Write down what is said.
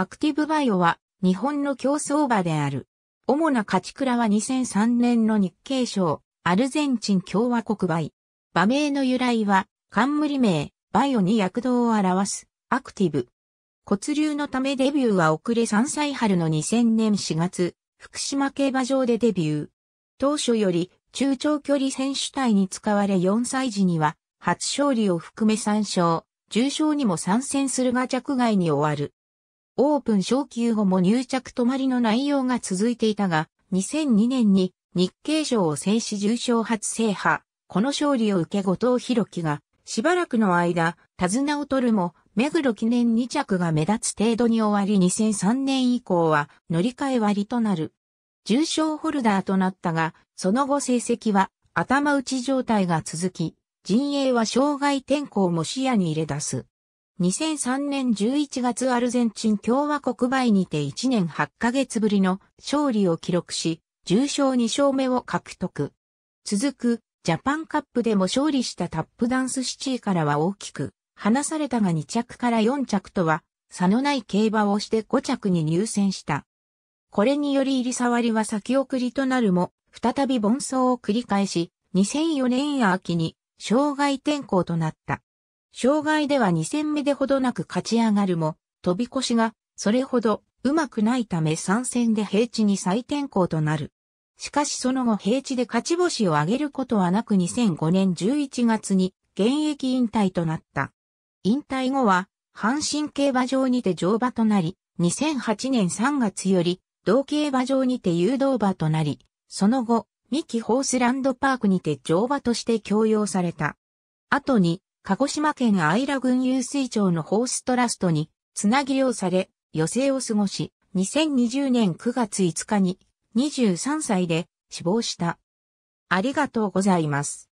アクティブバイオは日本の競争馬である。主な勝ち倉は2003年の日経賞、アルゼンチン共和国バイ。馬名の由来は、冠名、バイオに躍動を表す、アクティブ。骨流のためデビューは遅れ3歳春の2000年4月、福島競馬場でデビュー。当初より中長距離選手体に使われ4歳時には、初勝利を含め3勝、重賞にも参戦するが着外に終わる。オープン昇級後も入着止まりの内容が続いていたが、2002年に日経賞を制し重賞初制覇。この勝利を受け後藤弘樹が、しばらくの間、手綱を取るも、目黒記念2着が目立つ程度に終わり2003年以降は乗り換え割となる。重賞ホルダーとなったが、その後成績は頭打ち状態が続き、陣営は障害転向も視野に入れ出す。2003年11月アルゼンチン共和国倍にて1年8ヶ月ぶりの勝利を記録し、重賞2勝目を獲得。続く、ジャパンカップでも勝利したタップダンスシティからは大きく、離されたが2着から4着とは、差のない競馬をして5着に入選した。これにより入り触りは先送りとなるも、再び奔走を繰り返し、2004年秋に、障害転向となった。障害では2戦目でほどなく勝ち上がるも、飛び越しが、それほど、うまくないため3戦で平地に再転向となる。しかしその後平地で勝ち星を挙げることはなく2005年11月に現役引退となった。引退後は、阪神競馬場にて乗馬となり、2008年3月より、同競馬場にて誘導馬となり、その後、ミキホースランドパークにて乗馬として強要された。後に、鹿児島県アイラ郡水町のホーストラストに、つなぎうされ、余生を過ごし、2020年9月5日に、23歳で死亡した。ありがとうございます。